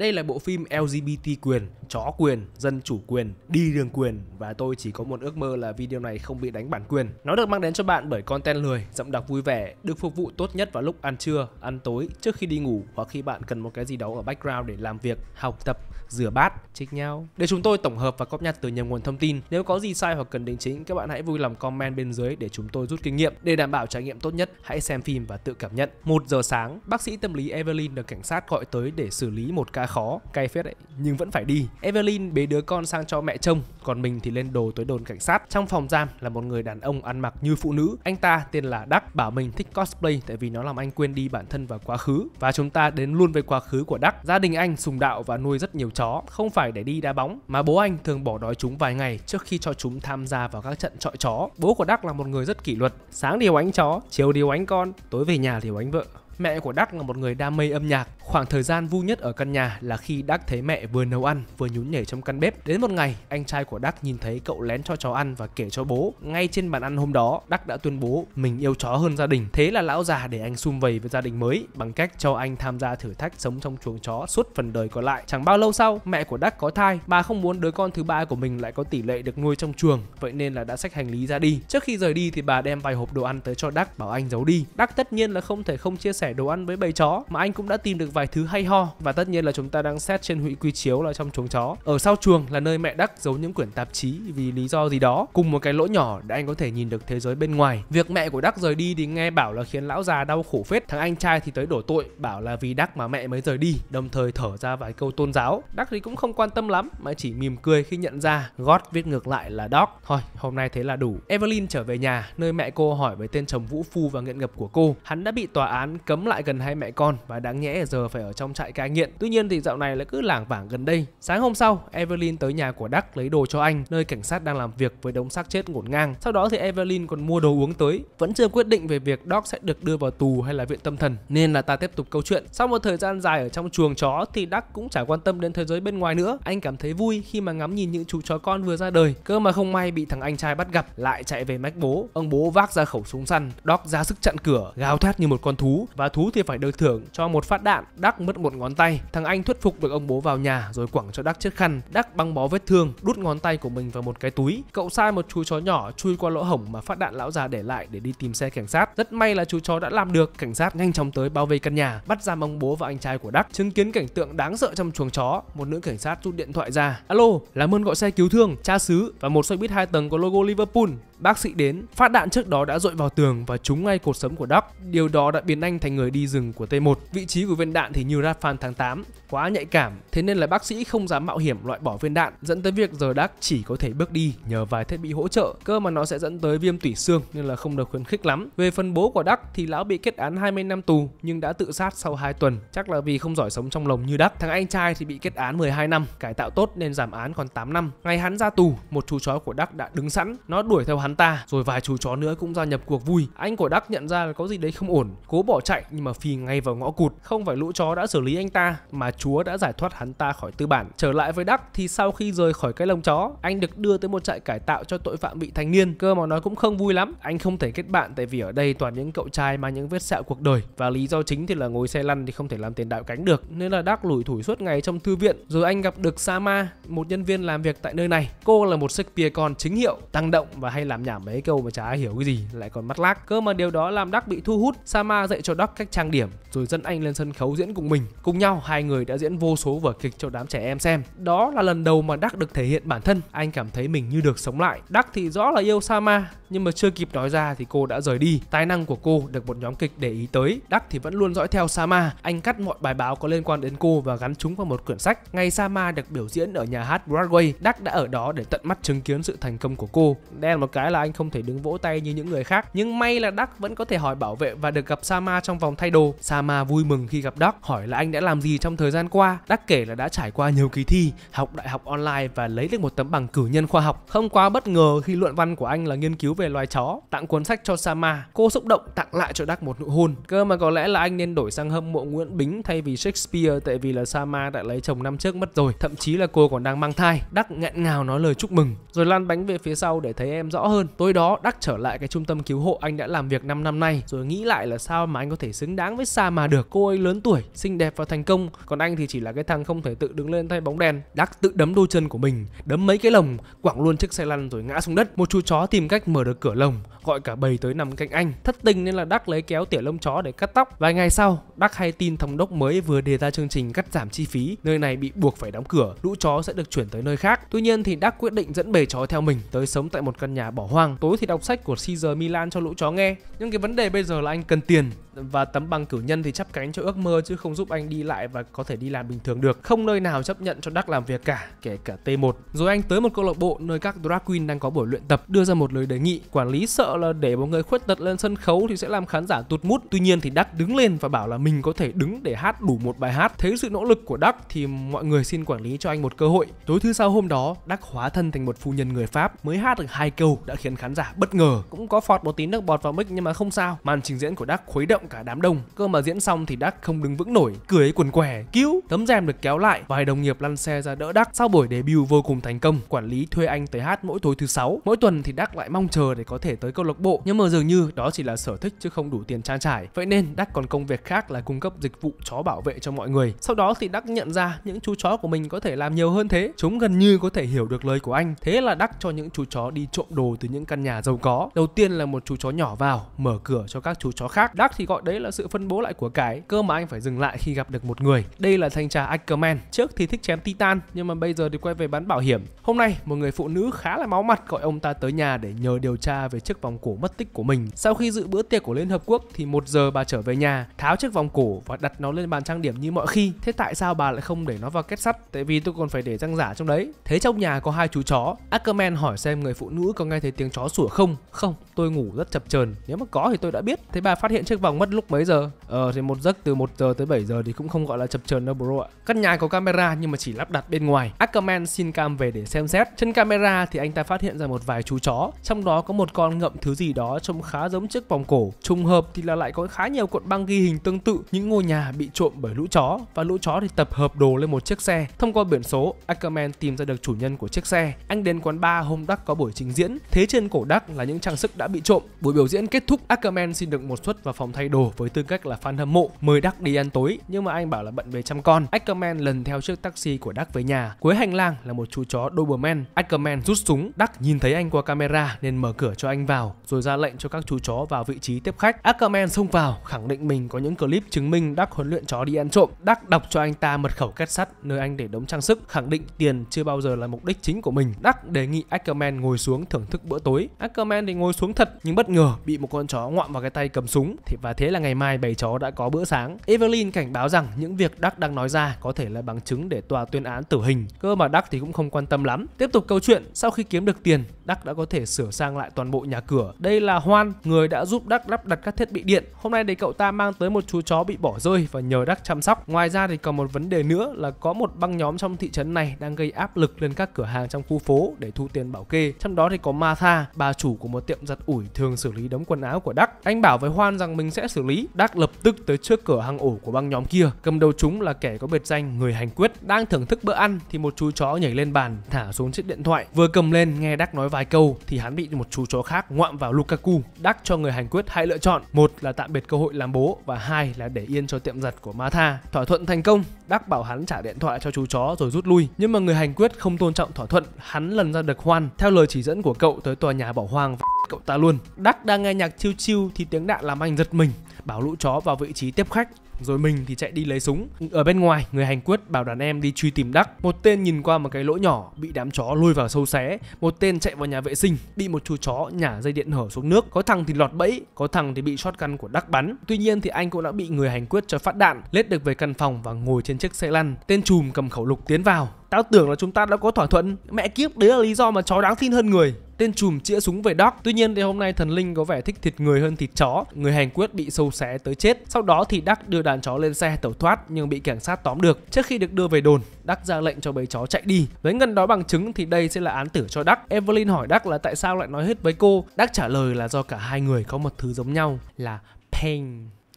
Đây là bộ phim LGBT quyền, chó quyền, dân chủ quyền, đi đường quyền và tôi chỉ có một ước mơ là video này không bị đánh bản quyền. Nó được mang đến cho bạn bởi content lười, giọng đọc vui vẻ, được phục vụ tốt nhất vào lúc ăn trưa, ăn tối, trước khi đi ngủ hoặc khi bạn cần một cái gì đó ở background để làm việc, học tập, rửa bát, trích nhau. Để chúng tôi tổng hợp và cóp nhặt từ nhiều nguồn thông tin. Nếu có gì sai hoặc cần đính chính, các bạn hãy vui lòng comment bên dưới để chúng tôi rút kinh nghiệm. Để đảm bảo trải nghiệm tốt nhất, hãy xem phim và tự cảm nhận. một giờ sáng, bác sĩ tâm lý Evelyn được cảnh sát gọi tới để xử lý một ca khó cay phết đấy nhưng vẫn phải đi evelyn bế đứa con sang cho mẹ chồng, còn mình thì lên đồ tới đồn cảnh sát trong phòng giam là một người đàn ông ăn mặc như phụ nữ anh ta tên là đắc bảo mình thích cosplay tại vì nó làm anh quên đi bản thân và quá khứ và chúng ta đến luôn với quá khứ của đắc gia đình anh sùng đạo và nuôi rất nhiều chó không phải để đi đá bóng mà bố anh thường bỏ đói chúng vài ngày trước khi cho chúng tham gia vào các trận trọi chó bố của đắc là một người rất kỷ luật sáng điều ánh chó chiều điều ánh con tối về nhà điều ánh vợ Mẹ của Đắc là một người đam mê âm nhạc. Khoảng thời gian vui nhất ở căn nhà là khi Đắc thấy mẹ vừa nấu ăn vừa nhún nhảy trong căn bếp. Đến một ngày, anh trai của Đắc nhìn thấy cậu lén cho chó ăn và kể cho bố. Ngay trên bàn ăn hôm đó, Đắc đã tuyên bố mình yêu chó hơn gia đình. Thế là lão già để anh sum vầy với gia đình mới bằng cách cho anh tham gia thử thách sống trong chuồng chó suốt phần đời còn lại. Chẳng bao lâu sau, mẹ của Đắc có thai, bà không muốn đứa con thứ ba của mình lại có tỷ lệ được nuôi trong chuồng, vậy nên là đã xách hành lý ra đi. Trước khi rời đi thì bà đem vài hộp đồ ăn tới cho Đắc bảo anh giấu đi. Đắc tất nhiên là không thể không chia sẻ đồ ăn với bầy chó mà anh cũng đã tìm được vài thứ hay ho và tất nhiên là chúng ta đang xét trên hụy quy chiếu là trong chuồng chó. Ở sau chuồng là nơi mẹ đắc giấu những quyển tạp chí vì lý do gì đó. Cùng một cái lỗ nhỏ để anh có thể nhìn được thế giới bên ngoài. Việc mẹ của đắc rời đi thì nghe bảo là khiến lão già đau khổ phết. Thằng anh trai thì tới đổ tội bảo là vì đắc mà mẹ mới rời đi, đồng thời thở ra vài câu tôn giáo. Đắc thì cũng không quan tâm lắm mà chỉ mỉm cười khi nhận ra God viết ngược lại là Doc. Thôi, hôm nay thế là đủ. Evelyn trở về nhà nơi mẹ cô hỏi về tên chồng vũ phu và nghiện ngập của cô. Hắn đã bị tòa án cấm thấm lại gần hai mẹ con và đáng nhẽ giờ phải ở trong trại cai nghiện. Tuy nhiên thì dạo này lại cứ lảng vảng gần đây. Sáng hôm sau, Evelyn tới nhà của Đắc lấy đồ cho anh, nơi cảnh sát đang làm việc với đống xác chết ngổn ngang. Sau đó thì Evelyn còn mua đồ uống tới, vẫn chưa quyết định về việc Doc sẽ được đưa vào tù hay là viện tâm thần, nên là ta tiếp tục câu chuyện. Sau một thời gian dài ở trong chuồng chó thì Đắc cũng chả quan tâm đến thế giới bên ngoài nữa. Anh cảm thấy vui khi mà ngắm nhìn những chú chó con vừa ra đời, cơ mà không may bị thằng anh trai bắt gặp lại chạy về mách bố. Ông bố vác ra khẩu súng săn, Doc ra sức chặn cửa, gào thét như một con thú và thú thì phải được thưởng cho một phát đạn. Đắc mất một ngón tay. Thằng anh thuyết phục được ông bố vào nhà rồi quẳng cho Đắc chiếc khăn. Đắc băng bó vết thương, đút ngón tay của mình vào một cái túi. Cậu sai một chú chó nhỏ chui qua lỗ hổng mà phát đạn lão già để lại để đi tìm xe cảnh sát. Rất may là chú chó đã làm được. Cảnh sát nhanh chóng tới bao vây căn nhà, bắt giam ông bố và anh trai của Đắc. Chứng kiến cảnh tượng đáng sợ trong chuồng chó, một nữ cảnh sát rút điện thoại ra. Alo, làm ơn gọi xe cứu thương, cha xứ và một xe buýt hai tầng có logo Liverpool. Bác sĩ đến, phát đạn trước đó đã dội vào tường và trúng ngay cột sống của Doc. Điều đó đã biến anh thành người đi rừng của T1. Vị trí của viên đạn thì như Rafan tháng 8, quá nhạy cảm, thế nên là bác sĩ không dám mạo hiểm loại bỏ viên đạn, dẫn tới việc giờ Doc chỉ có thể bước đi nhờ vài thiết bị hỗ trợ. Cơ mà nó sẽ dẫn tới viêm tủy xương nên là không được khuyến khích lắm. Về phân bố của Đắc thì lão bị kết án 20 năm tù nhưng đã tự sát sau 2 tuần, chắc là vì không giỏi sống trong lồng như Đắc. Thằng anh trai thì bị kết án 12 năm, cải tạo tốt nên giảm án còn 8 năm. Ngày hắn ra tù, một chú chó của Đắc đã đứng sẵn, nó đuổi theo hắn hắn ta rồi vài chú chó nữa cũng gia nhập cuộc vui anh của đắc nhận ra là có gì đấy không ổn cố bỏ chạy nhưng mà phi ngay vào ngõ cụt không phải lũ chó đã xử lý anh ta mà chúa đã giải thoát hắn ta khỏi tư bản trở lại với đắc thì sau khi rời khỏi cái lồng chó anh được đưa tới một trại cải tạo cho tội phạm vị thanh niên cơ mà nói cũng không vui lắm anh không thể kết bạn tại vì ở đây toàn những cậu trai mang những vết sẹo cuộc đời và lý do chính thì là ngồi xe lăn thì không thể làm tiền đạo cánh được nên là đắc lủi thủi suốt ngày trong thư viện rồi anh gặp được sama một nhân viên làm việc tại nơi này cô là một shakespeare con chính hiệu tăng động và hay làm lảm nhảm mấy câu mà chả hiểu cái gì lại còn mắt lác cơ mà điều đó làm Đắc bị thu hút Sama dạy cho Đắc cách trang điểm rồi dẫn anh lên sân khấu diễn cùng mình cùng nhau hai người đã diễn vô số vở kịch cho đám trẻ em xem đó là lần đầu mà Đắc được thể hiện bản thân anh cảm thấy mình như được sống lại Đắc thì rõ là yêu Sama nhưng mà chưa kịp nói ra thì cô đã rời đi tài năng của cô được một nhóm kịch để ý tới Đắc thì vẫn luôn dõi theo Sama anh cắt mọi bài báo có liên quan đến cô và gắn chúng vào một quyển sách ngày Sama được biểu diễn ở nhà hát Broadway Đắc đã ở đó để tận mắt chứng kiến sự thành công của cô đây là một cái là anh không thể đứng vỗ tay như những người khác. Nhưng may là Đắc vẫn có thể hỏi bảo vệ và được gặp Sama trong vòng thay đồ. Sama vui mừng khi gặp Đắc, hỏi là anh đã làm gì trong thời gian qua. Đắc kể là đã trải qua nhiều kỳ thi, học đại học online và lấy được một tấm bằng cử nhân khoa học. Không quá bất ngờ khi luận văn của anh là nghiên cứu về loài chó. Tặng cuốn sách cho Sama, cô xúc động tặng lại cho Đắc một nụ hôn. Cơ mà có lẽ là anh nên đổi sang hâm mộ Nguyễn Bính thay vì Shakespeare tại vì là Sama đã lấy chồng năm trước mất rồi, thậm chí là cô còn đang mang thai. Đắc nghẹn ngào nói lời chúc mừng, rồi lăn bánh về phía sau để thấy em rõ hơn hơn. Tối đó, Đắc trở lại cái trung tâm cứu hộ anh đã làm việc 5 năm nay rồi nghĩ lại là sao mà anh có thể xứng đáng với Sa mà được. Cô ấy lớn tuổi, xinh đẹp và thành công, còn anh thì chỉ là cái thằng không thể tự đứng lên thay bóng đèn. Đắc tự đấm đôi chân của mình, đấm mấy cái lồng, quẳng luôn chiếc xe lăn rồi ngã xuống đất. Một chú chó tìm cách mở được cửa lồng, gọi cả bầy tới nằm cạnh anh. Thất tình nên là Đắc lấy kéo tỉa lông chó để cắt tóc. Vài ngày sau, Đắc hay tin thống đốc mới vừa đề ra chương trình cắt giảm chi phí, nơi này bị buộc phải đóng cửa, lũ chó sẽ được chuyển tới nơi khác. Tuy nhiên thì Đắc quyết định dẫn bầy chó theo mình tới sống tại một căn nhà bỏ hoang tối thì đọc sách của Caesar Milan cho lũ chó nghe nhưng cái vấn đề bây giờ là anh cần tiền và tấm bằng cử nhân thì chấp cánh cho ước mơ chứ không giúp anh đi lại và có thể đi làm bình thường được. Không nơi nào chấp nhận cho Đắc làm việc cả, kể cả T1. Rồi anh tới một câu lạc bộ nơi các drag queen đang có buổi luyện tập đưa ra một lời đề nghị. Quản lý sợ là để một người khuyết tật lên sân khấu thì sẽ làm khán giả tụt mút. Tuy nhiên thì Đắc đứng lên và bảo là mình có thể đứng để hát đủ một bài hát. Thấy sự nỗ lực của Đắc thì mọi người xin quản lý cho anh một cơ hội. Tối thứ sau hôm đó, Đắc hóa thân thành một phu nhân người Pháp mới hát được hai câu đã khiến khán giả bất ngờ. Cũng có phọt một tí nước bọt vào mic nhưng mà không sao. Màn trình diễn của Đắc khuấy động cả đám đông cơ mà diễn xong thì đắc không đứng vững nổi cười quần què cứu tấm rèm được kéo lại vài đồng nghiệp lăn xe ra đỡ đắc sau buổi debut vô cùng thành công quản lý thuê anh tới hát mỗi tối thứ sáu mỗi tuần thì đắc lại mong chờ để có thể tới câu lạc bộ nhưng mà dường như đó chỉ là sở thích chứ không đủ tiền trang trải vậy nên đắc còn công việc khác là cung cấp dịch vụ chó bảo vệ cho mọi người sau đó thì đắc nhận ra những chú chó của mình có thể làm nhiều hơn thế chúng gần như có thể hiểu được lời của anh thế là đắc cho những chú chó đi trộm đồ từ những căn nhà giàu có đầu tiên là một chú chó nhỏ vào mở cửa cho các chú chó khác đắc thì gọi đấy là sự phân bố lại của cái cơ mà anh phải dừng lại khi gặp được một người đây là thanh tra Ackerman trước thì thích chém titan nhưng mà bây giờ thì quay về bán bảo hiểm hôm nay một người phụ nữ khá là máu mặt gọi ông ta tới nhà để nhờ điều tra về chiếc vòng cổ mất tích của mình sau khi dự bữa tiệc của Liên Hợp Quốc thì một giờ bà trở về nhà tháo chiếc vòng cổ và đặt nó lên bàn trang điểm như mọi khi thế tại sao bà lại không để nó vào kết sắt tại vì tôi còn phải để răng giả trong đấy thế trong nhà có hai chú chó Ackerman hỏi xem người phụ nữ có nghe thấy tiếng chó sủa không không tôi ngủ rất chập chờn nếu mà có thì tôi đã biết thế bà phát hiện chiếc vòng mất lúc mấy giờ ờ thì một giấc từ 1 giờ tới 7 giờ thì cũng không gọi là chập chờn đâu bro ạ căn nhà có camera nhưng mà chỉ lắp đặt bên ngoài Ackerman xin cam về để xem xét trên camera thì anh ta phát hiện ra một vài chú chó trong đó có một con ngậm thứ gì đó trông khá giống chiếc vòng cổ trùng hợp thì là lại có khá nhiều cuộn băng ghi hình tương tự những ngôi nhà bị trộm bởi lũ chó và lũ chó thì tập hợp đồ lên một chiếc xe thông qua biển số Ackerman tìm ra được chủ nhân của chiếc xe anh đến quán bar hôm Đắc có buổi trình diễn thế trên cổ Đắc là những trang sức đã bị trộm buổi biểu diễn kết thúc Ackerman xin được một suất vào phòng thay đồ với tư cách là fan hâm mộ mời Đắc đi ăn tối nhưng mà anh bảo là bận về chăm con. Ackerman lần theo chiếc taxi của Đắc về nhà. Cuối hành lang là một chú chó Doberman. Ackerman rút súng, Đắc nhìn thấy anh qua camera nên mở cửa cho anh vào rồi ra lệnh cho các chú chó vào vị trí tiếp khách. Ackerman xông vào khẳng định mình có những clip chứng minh Đắc huấn luyện chó đi ăn trộm. Đắc đọc cho anh ta mật khẩu két sắt nơi anh để đống trang sức, khẳng định tiền chưa bao giờ là mục đích chính của mình. Đắc đề nghị Ackerman ngồi xuống thưởng thức bữa tối. Ackerman thì ngồi xuống thật nhưng bất ngờ bị một con chó ngoạm vào cái tay cầm súng thì và thế là ngày mai bầy chó đã có bữa sáng. Evelyn cảnh báo rằng những việc Đắc đang nói ra có thể là bằng chứng để tòa tuyên án tử hình. Cơ mà Đắc thì cũng không quan tâm lắm. Tiếp tục câu chuyện, sau khi kiếm được tiền, Đắc đã có thể sửa sang lại toàn bộ nhà cửa. Đây là Hoan, người đã giúp Đắc lắp đặt các thiết bị điện. Hôm nay thì cậu ta mang tới một chú chó bị bỏ rơi và nhờ Đắc chăm sóc. Ngoài ra thì còn một vấn đề nữa là có một băng nhóm trong thị trấn này đang gây áp lực lên các cửa hàng trong khu phố để thu tiền bảo kê. Trong đó thì có Martha, bà chủ của một tiệm giặt ủi thường xử lý đống quần áo của Đắc. Anh bảo với Hoan rằng mình sẽ cách xử lý. Đắc lập tức tới trước cửa hang ổ của băng nhóm kia. Cầm đầu chúng là kẻ có biệt danh người hành quyết. Đang thưởng thức bữa ăn thì một chú chó nhảy lên bàn, thả xuống chiếc điện thoại. Vừa cầm lên nghe Đắc nói vài câu thì hắn bị một chú chó khác ngoạm vào Lukaku. Đắc cho người hành quyết hai lựa chọn, một là tạm biệt cơ hội làm bố và hai là để yên cho tiệm giật của Martha. Thỏa thuận thành công, Đắc bảo hắn trả điện thoại cho chú chó rồi rút lui. Nhưng mà người hành quyết không tôn trọng thỏa thuận, hắn lần ra được Hoan theo lời chỉ dẫn của cậu tới tòa nhà bỏ hoang và cậu ta luôn. Đắc đang nghe nhạc chiêu chiêu thì tiếng đạn làm anh giật mình bảo lũ chó vào vị trí tiếp khách rồi mình thì chạy đi lấy súng. Ở bên ngoài, người hành quyết bảo đàn em đi truy tìm Đắc. Một tên nhìn qua một cái lỗ nhỏ bị đám chó lôi vào sâu xé, một tên chạy vào nhà vệ sinh bị một chú chó nhả dây điện hở xuống nước. Có thằng thì lọt bẫy, có thằng thì bị shot shotgun của Đắc bắn. Tuy nhiên thì anh cũng đã bị người hành quyết cho phát đạn, lết được về căn phòng và ngồi trên chiếc xe lăn. Tên chùm cầm khẩu lục tiến vào. Tao tưởng là chúng ta đã có thỏa thuận Mẹ kiếp đấy là lý do mà chó đáng tin hơn người tên chùm chĩa súng về Doc. Tuy nhiên thì hôm nay thần linh có vẻ thích thịt người hơn thịt chó. Người hành quyết bị sâu xé tới chết. Sau đó thì Đắc đưa đàn chó lên xe tẩu thoát nhưng bị cảnh sát tóm được. Trước khi được đưa về đồn, Đắc ra lệnh cho bầy chó chạy đi. Với ngân đó bằng chứng thì đây sẽ là án tử cho Đắc. Evelyn hỏi Đắc là tại sao lại nói hết với cô. Đắc trả lời là do cả hai người có một thứ giống nhau là pain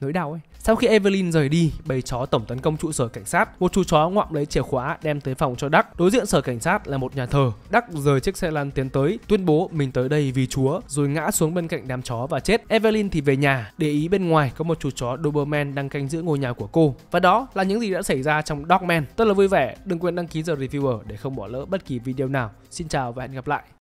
nỗi đau ấy. Sau khi Evelyn rời đi, bầy chó tổng tấn công trụ sở cảnh sát. Một chú chó ngoạm lấy chìa khóa đem tới phòng cho Đắc. Đối diện sở cảnh sát là một nhà thờ. Đắc rời chiếc xe lăn tiến tới, tuyên bố mình tới đây vì Chúa, rồi ngã xuống bên cạnh đám chó và chết. Evelyn thì về nhà, để ý bên ngoài có một chú chó Doberman đang canh giữ ngôi nhà của cô. Và đó là những gì đã xảy ra trong Dogman. Rất là vui vẻ, đừng quên đăng ký giờ reviewer để không bỏ lỡ bất kỳ video nào. Xin chào và hẹn gặp lại.